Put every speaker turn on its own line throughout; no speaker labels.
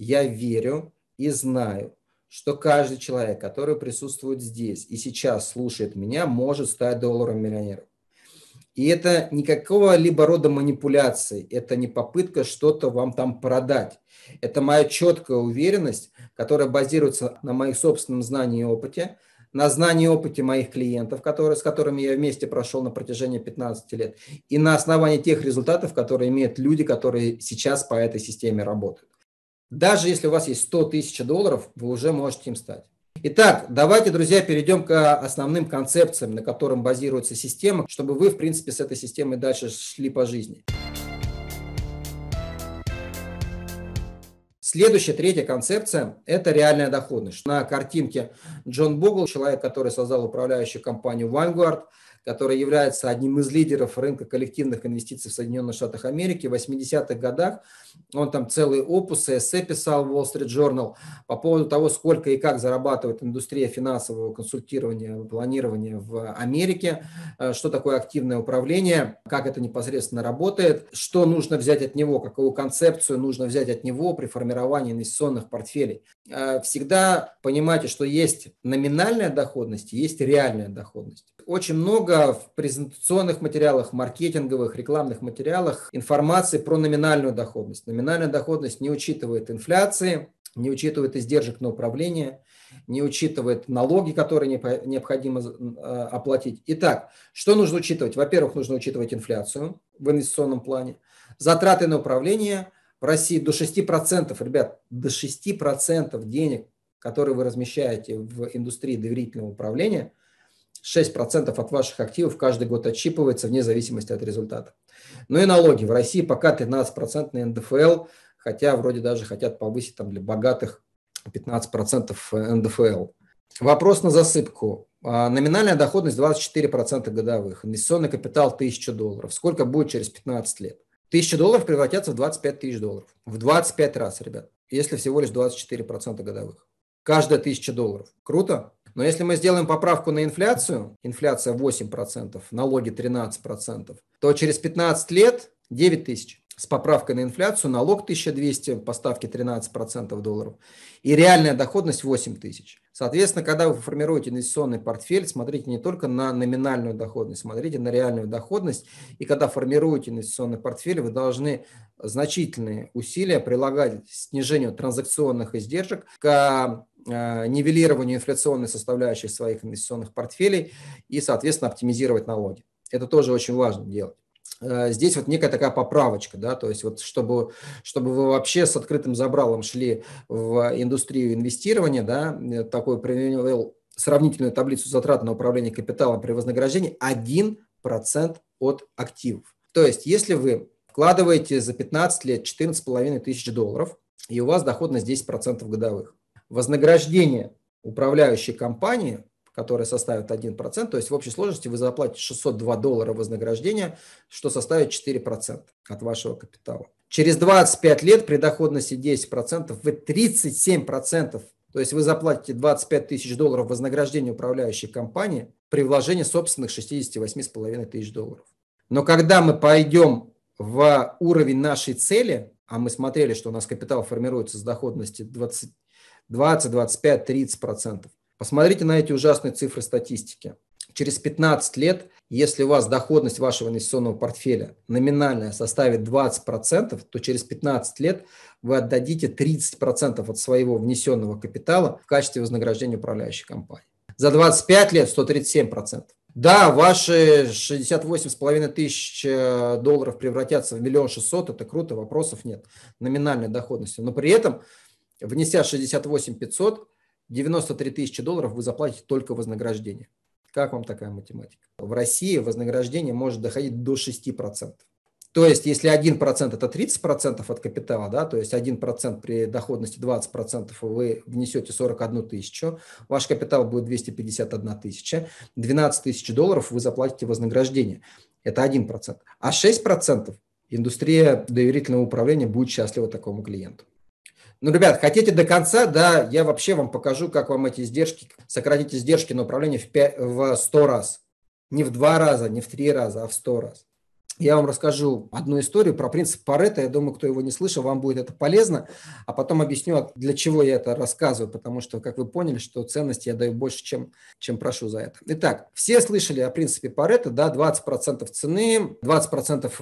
я верю и знаю, что каждый человек, который присутствует здесь и сейчас слушает меня, может стать долларом миллионером. И это никакого либо рода манипуляции, это не попытка что-то вам там продать. Это моя четкая уверенность, которая базируется на моих собственном знании и опыте, на знании и опыте моих клиентов, которые, с которыми я вместе прошел на протяжении 15 лет, и на основании тех результатов, которые имеют люди, которые сейчас по этой системе работают. Даже если у вас есть 100 тысяч долларов, вы уже можете им стать. Итак, давайте, друзья, перейдем к основным концепциям, на котором базируется система, чтобы вы, в принципе, с этой системой дальше шли по жизни. Следующая, третья концепция – это реальная доходность. На картинке Джон Богл, человек, который создал управляющую компанию Vanguard – который является одним из лидеров рынка коллективных инвестиций в Соединенных Штатах Америки. В 80-х годах он там целые опусы, эссе писал в Wall Street Journal по поводу того, сколько и как зарабатывает индустрия финансового консультирования, планирования в Америке, э, что такое активное управление, как это непосредственно работает, что нужно взять от него, какую концепцию нужно взять от него при формировании инвестиционных портфелей. Э, всегда понимайте, что есть номинальная доходность, есть реальная доходность очень много в презентационных материалах, маркетинговых, рекламных материалах информации про номинальную доходность. Номинальная доходность не учитывает инфляции, не учитывает издержек на управление, не учитывает налоги, которые необходимо а, оплатить. Итак, что нужно учитывать? Во-первых, нужно учитывать инфляцию в инвестиционном плане, затраты на управление. В России до 6%, ребят, до 6% денег, которые вы размещаете в индустрии доверительного управления – 6% от ваших активов каждый год отщипывается вне зависимости от результата. Ну и налоги. В России пока 13% на НДФЛ, хотя вроде даже хотят повысить там для богатых 15% НДФЛ. Вопрос на засыпку. А, номинальная доходность 24% годовых, инвестиционный капитал 1000 долларов. Сколько будет через 15 лет? 1000 долларов превратятся в 25 тысяч долларов. В 25 раз, ребят, если всего лишь 24% годовых. Каждая тысяча долларов. Круто? Но если мы сделаем поправку на инфляцию, инфляция 8%, налоги 13%, то через 15 лет 9 тысяч с поправкой на инфляцию, налог 1200, поставки 13% долларов и реальная доходность 8 тысяч. Соответственно, когда вы формируете инвестиционный портфель, смотрите не только на номинальную доходность, смотрите на реальную доходность. И когда формируете инвестиционный портфель, вы должны значительные усилия прилагать к снижению транзакционных издержек, к Э, нивелированию инфляционной составляющей своих инвестиционных портфелей и, соответственно, оптимизировать налоги. Это тоже очень важно делать. Э, здесь вот некая такая поправочка, да, то есть вот чтобы, чтобы вы вообще с открытым забралом шли в индустрию инвестирования, да, э, такой привел сравнительную таблицу затрат на управление капиталом при вознаграждении 1% от активов. То есть если вы вкладываете за 15 лет 14,5 тысяч долларов, и у вас доходность 10% годовых, вознаграждение управляющей компании, которая составит 1%, то есть в общей сложности вы заплатите 602 доллара вознаграждения, что составит 4% от вашего капитала. Через 25 лет при доходности 10% вы 37%, то есть вы заплатите 25 тысяч долларов вознаграждения управляющей компании при вложении собственных 68,5 тысяч долларов. Но когда мы пойдем в уровень нашей цели, а мы смотрели, что у нас капитал формируется с доходности 20, 20, 25, 30 процентов. Посмотрите на эти ужасные цифры статистики. Через 15 лет, если у вас доходность вашего инвестиционного портфеля номинальная составит 20%, процентов, то через 15 лет вы отдадите 30% процентов от своего внесенного капитала в качестве вознаграждения управляющей компании. За 25 лет 137%. процентов. Да, ваши 68,5 тысяч э, долларов превратятся в миллион шестьсот, это круто, вопросов нет, номинальной доходностью. Но при этом внеся 68 500, 93 тысячи долларов вы заплатите только вознаграждение. Как вам такая математика? В России вознаграждение может доходить до 6%. То есть, если 1% это 30% от капитала, да, то есть 1% при доходности 20% вы внесете 41 тысячу, ваш капитал будет 251 тысяча, 12 тысяч долларов вы заплатите вознаграждение. Это 1%. А 6% индустрия доверительного управления будет счастлива такому клиенту. Ну, ребят, хотите до конца, да, я вообще вам покажу, как вам эти издержки, сократить издержки на управление в, 5, 100 раз. Не в 2 раза, не в 3 раза, а в 100 раз я вам расскажу одну историю про принцип Паретта. Я думаю, кто его не слышал, вам будет это полезно. А потом объясню, для чего я это рассказываю, потому что, как вы поняли, что ценность я даю больше, чем, чем прошу за это. Итак, все слышали о принципе Паретта, да, 20% цены, 20%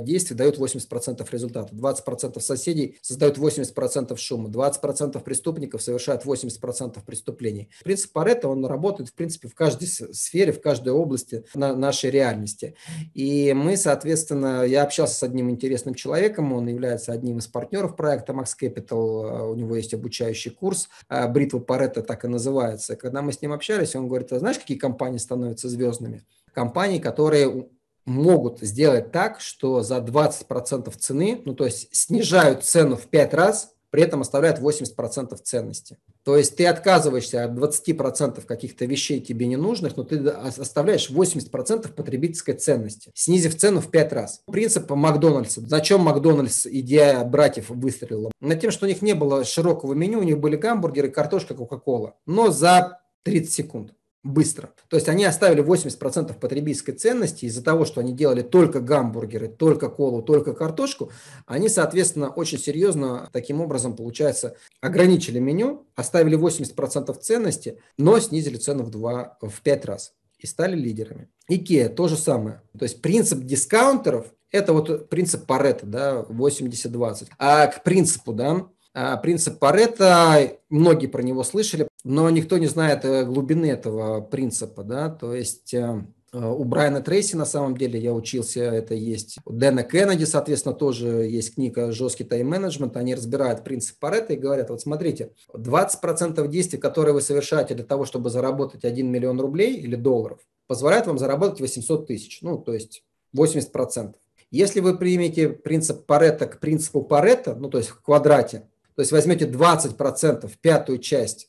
э, действий дают 80% результата, 20% соседей создают 80% шума, 20% преступников совершают 80% преступлений. Принцип Паретта, он работает, в принципе, в каждой сфере, в каждой области нашей реальности. И мы, соответственно, соответственно, я общался с одним интересным человеком, он является одним из партнеров проекта Max Capital, а, у него есть обучающий курс, бритва Паретта так и называется. Когда мы с ним общались, он говорит, а знаешь, какие компании становятся звездными? Компании, которые могут сделать так, что за 20% цены, ну то есть снижают цену в 5 раз, при этом оставляет 80% ценности. То есть ты отказываешься от 20% каких-то вещей тебе ненужных, но ты а, оставляешь 80% потребительской ценности, снизив цену в 5 раз. Принцип Макдональдса. Зачем Макдональдс, идея братьев, выстрелила? На тем, что у них не было широкого меню, у них были гамбургеры, картошка, кока-кола. Но за 30 секунд быстро. То есть они оставили 80% потребительской ценности из-за того, что они делали только гамбургеры, только колу, только картошку, они, соответственно, очень серьезно таким образом, получается, ограничили меню, оставили 80% ценности, но снизили цену в 2, в 5 раз и стали лидерами. Икея то же самое. То есть принцип дискаунтеров – это вот принцип Паретта, да, 80-20. А к принципу, да, а, принцип Паретта, многие про него слышали, но никто не знает э, глубины этого принципа, да, то есть э, э, у Брайана Трейси на самом деле я учился, это есть. У Дэна Кеннеди, соответственно, тоже есть книга «Жесткий тайм-менеджмент». Они разбирают принцип Паретта и говорят, вот смотрите, 20% действий, которые вы совершаете для того, чтобы заработать 1 миллион рублей или долларов, позволяют вам заработать 800 тысяч, ну, то есть 80%. Если вы примете принцип Паретта к принципу Паретта, ну, то есть в квадрате, то есть возьмете 20%, пятую часть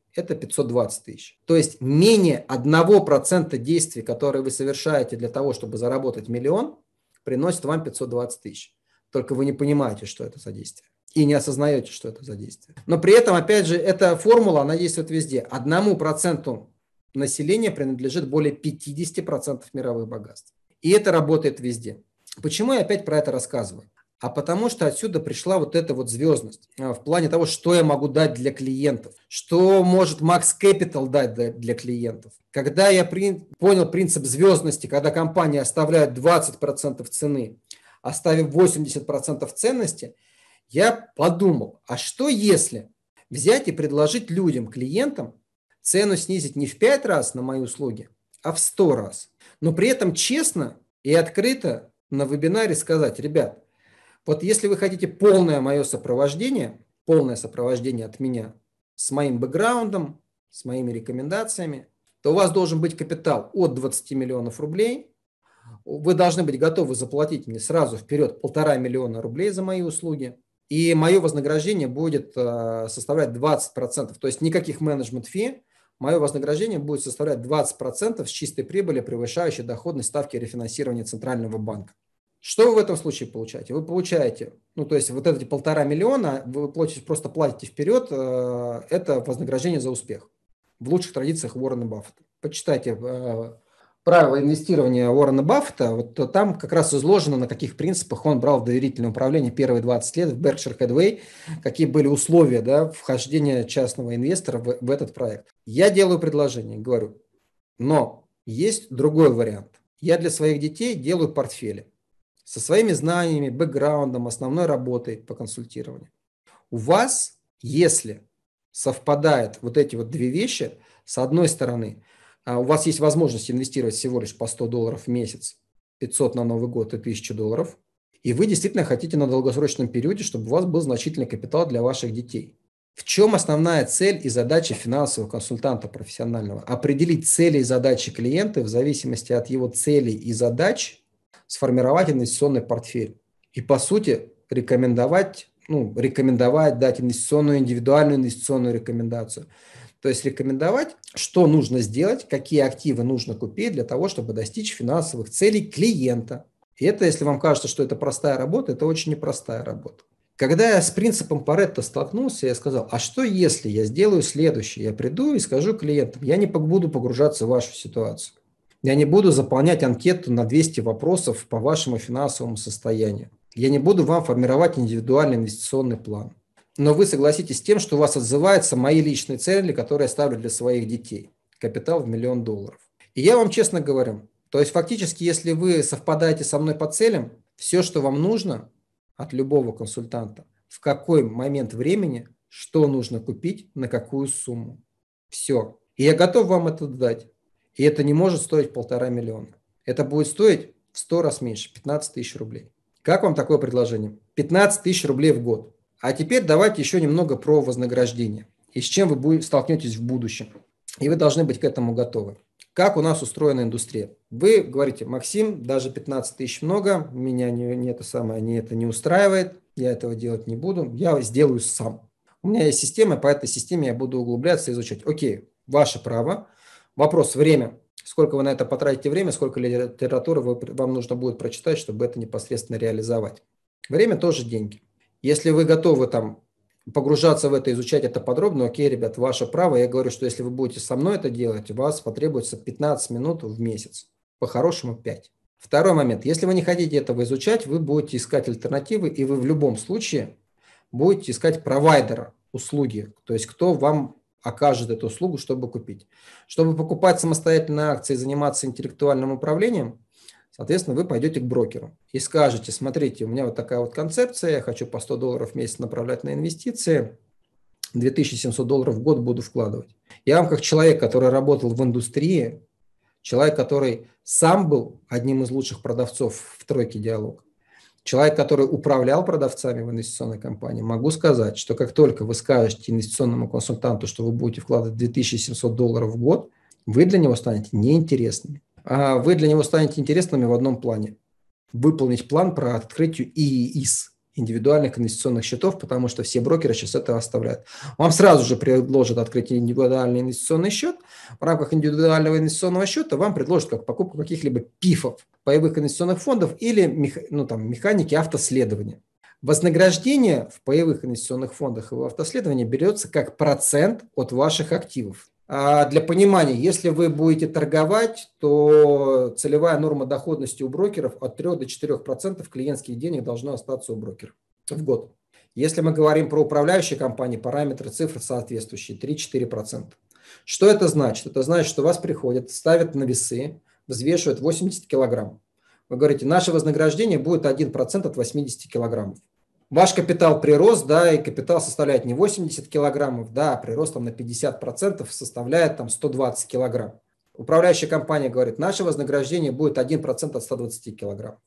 это 520 тысяч. То есть менее 1% действий, которые вы совершаете для того, чтобы заработать миллион, приносит вам 520 тысяч. Только вы не понимаете, что это за действие. И не осознаете, что это за действие. Но при этом, опять же, эта формула, она действует везде. Одному проценту населения принадлежит более 50% мировых богатств. И это работает везде. Почему я опять про это рассказываю? а потому что отсюда пришла вот эта вот звездность а, в плане того, что я могу дать для клиентов, что может Max Capital дать для клиентов. Когда я при... понял принцип звездности, когда компания оставляет 20% цены, оставив 80% ценности, я подумал, а что если взять и предложить людям, клиентам, цену снизить не в 5 раз на мои услуги, а в 100 раз, но при этом честно и открыто на вебинаре сказать, ребят, вот если вы хотите полное мое сопровождение, полное сопровождение от меня с моим бэкграундом, с моими рекомендациями, то у вас должен быть капитал от 20 миллионов рублей. Вы должны быть готовы заплатить мне сразу вперед полтора миллиона рублей за мои услуги. И мое э, вознаграждение будет составлять 20%. То есть никаких менеджмент-фи, мое вознаграждение будет составлять 20% с чистой прибыли, превышающей доходность ставки рефинансирования Центрального банка. Что вы в этом случае получаете? Вы получаете, ну, то есть вот эти полтора миллиона, вы платите, просто платите вперед, э, это вознаграждение за успех в лучших традициях Уоррена Баффета. Почитайте э, правила инвестирования Уоррена Баффета, вот там как раз изложено, на каких принципах он брал в доверительное управление первые 20 лет в Berkshire Hathaway, какие были условия да, вхождения частного инвестора в, в этот проект. Я делаю предложение, говорю, но есть другой вариант. Я для своих детей делаю портфели со своими знаниями, бэкграундом, основной работой по консультированию. У вас, если совпадают вот эти вот две вещи, с одной стороны, а, у вас есть возможность инвестировать всего лишь по 100 долларов в месяц, 500 на Новый год и 1000 долларов, и вы действительно хотите на долгосрочном периоде, чтобы у вас был значительный капитал для ваших детей. В чем основная цель и задача финансового консультанта профессионального? Определить цели и задачи клиента в зависимости от его целей и задач сформировать инвестиционный портфель и, по сути, рекомендовать, ну, рекомендовать, дать инвестиционную, индивидуальную инвестиционную рекомендацию. То есть рекомендовать, что нужно сделать, какие активы нужно купить для того, чтобы достичь финансовых целей клиента. И это, если вам кажется, что это простая работа, это очень непростая работа. Когда я с принципом Паретта столкнулся, я сказал, а что если я сделаю следующее? Я приду и скажу клиентам, я не буду погружаться в вашу ситуацию. Я не буду заполнять анкету на 200 вопросов по вашему финансовому состоянию. Я не буду вам формировать индивидуальный инвестиционный план. Но вы согласитесь с тем, что у вас отзываются мои личные цели, которые я ставлю для своих детей. Капитал в миллион долларов. И я вам честно говорю, то есть фактически, если вы совпадаете со мной по целям, все, что вам нужно от любого консультанта, в какой момент времени, что нужно купить, на какую сумму. Все. И я готов вам это дать. И это не может стоить полтора миллиона. Это будет стоить в сто раз меньше, 15 тысяч рублей. Как вам такое предложение? 15 тысяч рублей в год. А теперь давайте еще немного про вознаграждение и с чем вы столкнетесь в будущем. И вы должны быть к этому готовы. Как у нас устроена индустрия? Вы говорите, Максим, даже 15 тысяч много, меня не, не это самое, не это не устраивает, я этого делать не буду, я сделаю сам. У меня есть система, по этой системе я буду углубляться и изучать. Окей, ваше право – Вопрос – время. Сколько вы на это потратите время, сколько литературы вы, вам нужно будет прочитать, чтобы это непосредственно реализовать. Время тоже деньги. Если вы готовы там погружаться в это, изучать это подробно, окей, ребят, ваше право. Я говорю, что если вы будете со мной это делать, у вас потребуется 15 минут в месяц. По-хорошему 5. Второй момент. Если вы не хотите этого изучать, вы будете искать альтернативы, и вы в любом случае будете искать провайдера услуги, то есть кто вам окажет эту услугу, чтобы купить. Чтобы покупать самостоятельно акции и заниматься интеллектуальным управлением, соответственно, вы пойдете к брокеру и скажете, смотрите, у меня вот такая вот концепция, я хочу по 100 долларов в месяц направлять на инвестиции, 2700 долларов в год буду вкладывать. Я вам как человек, который работал в индустрии, человек, который сам был одним из лучших продавцов в тройке «Диалог», человек, который управлял продавцами в инвестиционной компании, могу сказать, что как только вы скажете инвестиционному консультанту, что вы будете вкладывать 2700 долларов в год, вы для него станете неинтересными. А вы для него станете интересными в одном плане. Выполнить план про открытие ИИС индивидуальных инвестиционных счетов, потому что все брокеры сейчас это оставляют. Вам сразу же предложат открыть индивидуальный инвестиционный счет. В рамках индивидуального инвестиционного счета вам предложат как покупку каких-либо пифов, паевых инвестиционных фондов или ну, там, механики автоследования. Вознаграждение в паевых инвестиционных фондах и в автоследовании берется как процент от ваших активов. А, для понимания, если вы будете торговать, то целевая норма доходности у брокеров от 3 до 4% клиентских денег должно остаться у брокера в год. Если мы говорим про управляющие компании, параметры цифры соответствующие 3-4%. Что это значит? Это значит, что вас приходят, ставят на весы, взвешивают 80 килограмм. Вы говорите, наше вознаграждение будет 1% от 80 килограммов ваш капитал прирос, да, и капитал составляет не 80 килограммов, да, а прирост там на 50% составляет там 120 килограмм. Управляющая компания говорит, наше вознаграждение будет 1% от 120 килограмм.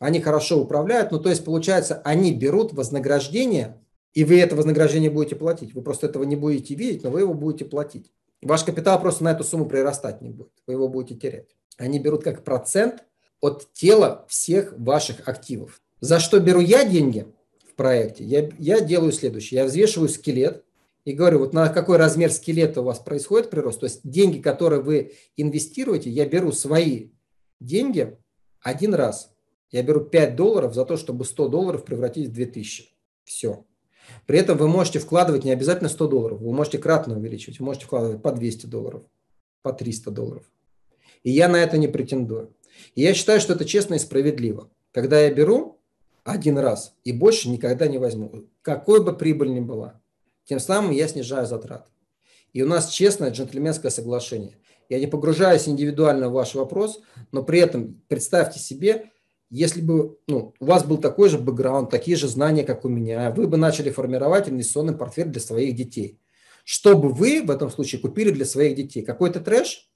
Они хорошо управляют, ну то есть получается, они берут вознаграждение, и вы это вознаграждение будете платить. Вы просто этого не будете видеть, но вы его будете платить. Ваш капитал просто на эту сумму прирастать не будет, вы его будете терять. Они берут как процент от тела всех ваших активов. За что беру я деньги? проекте, я, я делаю следующее. Я взвешиваю скелет и говорю, вот на какой размер скелета у вас происходит прирост. То есть деньги, которые вы инвестируете, я беру свои деньги один раз. Я беру 5 долларов за то, чтобы 100 долларов превратить в 2000. Все. При этом вы можете вкладывать не обязательно 100 долларов, вы можете кратно увеличивать, вы можете вкладывать по 200 долларов, по 300 долларов. И я на это не претендую. И я считаю, что это честно и справедливо. Когда я беру один раз и больше никогда не возьму, какой бы прибыль ни была. Тем самым я снижаю затраты. И у нас честное джентльменское соглашение. Я не погружаюсь индивидуально в ваш вопрос, но при этом представьте себе, если бы ну, у вас был такой же бэкграунд, такие же знания, как у меня, вы бы начали формировать инвестиционный портфель для своих детей. Что бы вы в этом случае купили для своих детей? Какой-то трэш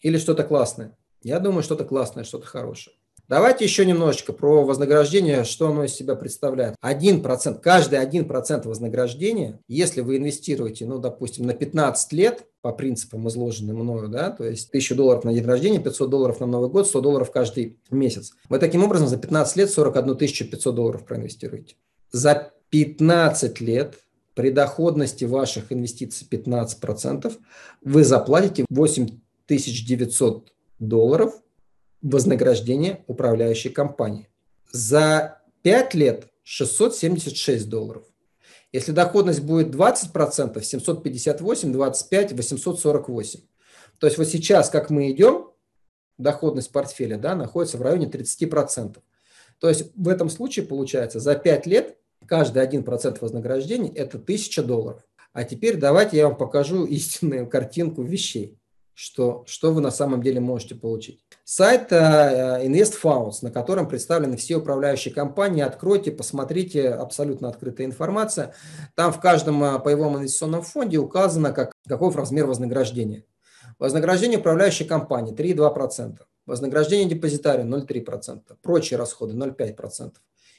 или что-то классное? Я думаю, что-то классное, что-то хорошее. Давайте еще немножечко про вознаграждение, что оно из себя представляет. Один процент, каждый один процент вознаграждения, если вы инвестируете, ну, допустим, на 15 лет, по принципам, изложенным мною, да, то есть 1000 долларов на день рождения, 500 долларов на Новый год, 100 долларов каждый месяц. Вы таким образом за 15 лет 41 500 долларов проинвестируете. За 15 лет при доходности ваших инвестиций 15% вы заплатите 8900 долларов вознаграждение управляющей компании. За 5 лет 676 долларов. Если доходность будет 20%, 758, 25, 848. То есть вот сейчас, как мы идем, доходность портфеля да, находится в районе 30%. То есть в этом случае получается за 5 лет каждый 1% вознаграждения – это 1000 долларов. А теперь давайте я вам покажу истинную картинку вещей что, что вы на самом деле можете получить. Сайт э, э, InvestFounds, на котором представлены все управляющие компании. Откройте, посмотрите, абсолютно открытая информация. Там в каждом э, паевом инвестиционном фонде указано, как, каков размер вознаграждения. Вознаграждение управляющей компании 3,2%. Вознаграждение депозитария 0,3%. Прочие расходы 0,5%.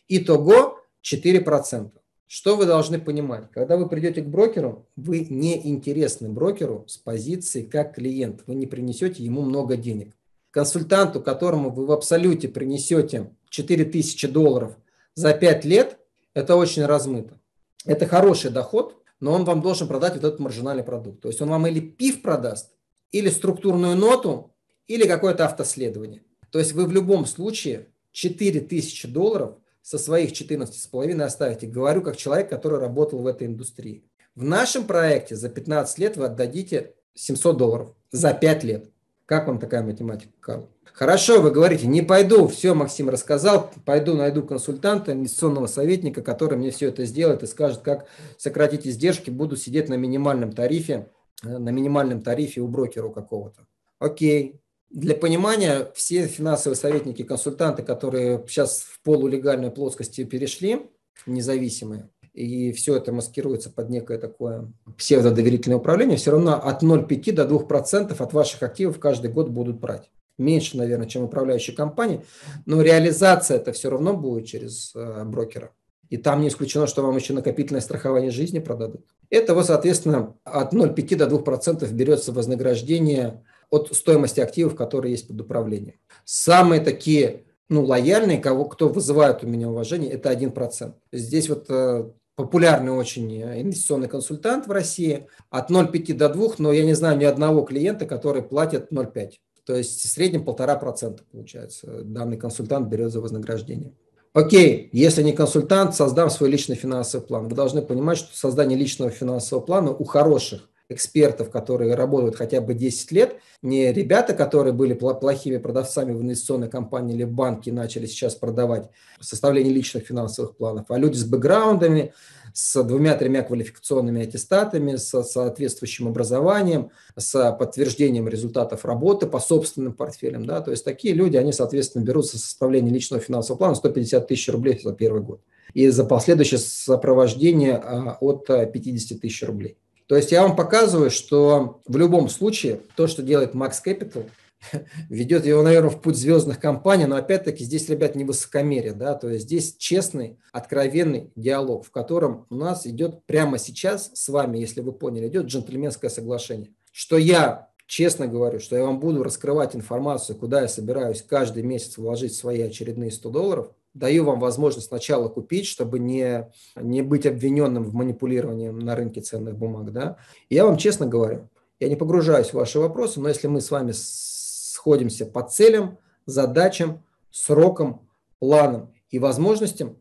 Итого 4%. Что вы должны понимать? Когда вы придете к брокеру, вы не интересны брокеру с позиции как клиент. Вы не принесете ему много денег. Консультанту, которому вы в абсолюте принесете 4000 долларов за 5 лет, это очень размыто. Это хороший доход, но он вам должен продать вот этот маржинальный продукт. То есть он вам или пив продаст, или структурную ноту, или какое-то автоследование. То есть вы в любом случае 4000 долларов – со своих 14,5 оставите. Говорю как человек, который работал в этой индустрии. В нашем проекте за 15 лет вы отдадите 700 долларов. За 5 лет. Как вам такая математика, Карл? Хорошо, вы говорите, не пойду, все, Максим рассказал, пойду найду консультанта, инвестиционного советника, который мне все это сделает и скажет, как сократить издержки, буду сидеть на минимальном тарифе, э, на минимальном тарифе у брокера какого-то. Окей, для понимания, все финансовые советники, консультанты, которые сейчас в полулегальной плоскости перешли, независимые, и все это маскируется под некое такое псевдодоверительное управление, все равно от 0,5 до 2% от ваших активов каждый год будут брать. Меньше, наверное, чем управляющие компании, но реализация это все равно будет через э, брокера. И там не исключено, что вам еще накопительное страхование жизни продадут. Этого, соответственно, от 0,5 до 2% берется вознаграждение от стоимости активов, которые есть под управлением. Самые такие ну, лояльные, кого, кто вызывает у меня уважение, это 1%. Здесь вот э, популярный очень э, инвестиционный консультант в России от 0,5 до 2, но я не знаю ни одного клиента, который платит 0,5. То есть в среднем полтора процента получается данный консультант берет за вознаграждение. Окей, если не консультант, создам свой личный финансовый план. Вы должны понимать, что создание личного финансового плана у хороших экспертов, которые работают хотя бы 10 лет, не ребята, которые были плохими продавцами в инвестиционной компании или банке, начали сейчас продавать составление личных финансовых планов, а люди с бэкграундами, с двумя-тремя квалификационными аттестатами, с соответствующим образованием, с подтверждением результатов работы по собственным портфелям. Да? То есть такие люди, они, соответственно, берут со составления личного финансового плана 150 тысяч рублей за первый год и за последующее сопровождение а, от 50 а, тысяч рублей. То есть я вам показываю, что в любом случае то, что делает Max Capital, ведет его, наверное, в путь звездных компаний, но опять-таки здесь, ребят, не высокомерие, да, то есть здесь честный, откровенный диалог, в котором у нас идет прямо сейчас с вами, если вы поняли, идет джентльменское соглашение, что я честно говорю, что я вам буду раскрывать информацию, куда я собираюсь каждый месяц вложить свои очередные 100 долларов, даю вам возможность сначала купить, чтобы не, не быть обвиненным в манипулировании на рынке ценных бумаг. Да? И я вам честно говорю, я не погружаюсь в ваши вопросы, но если мы с вами сходимся по целям, задачам, срокам, планам и возможностям,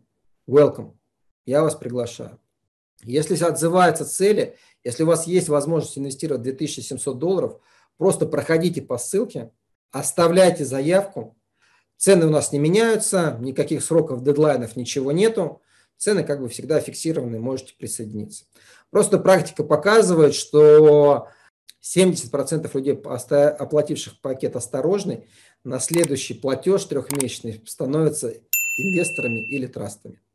welcome, я вас приглашаю. Если отзываются цели, если у вас есть возможность инвестировать 2700 долларов, просто проходите по ссылке, оставляйте заявку, Цены у нас не меняются, никаких сроков, дедлайнов, ничего нету. Цены как бы всегда фиксированы, можете присоединиться. Просто практика показывает, что 70% людей, оплативших пакет осторожный, на следующий платеж трехмесячный становятся инвесторами или трастами.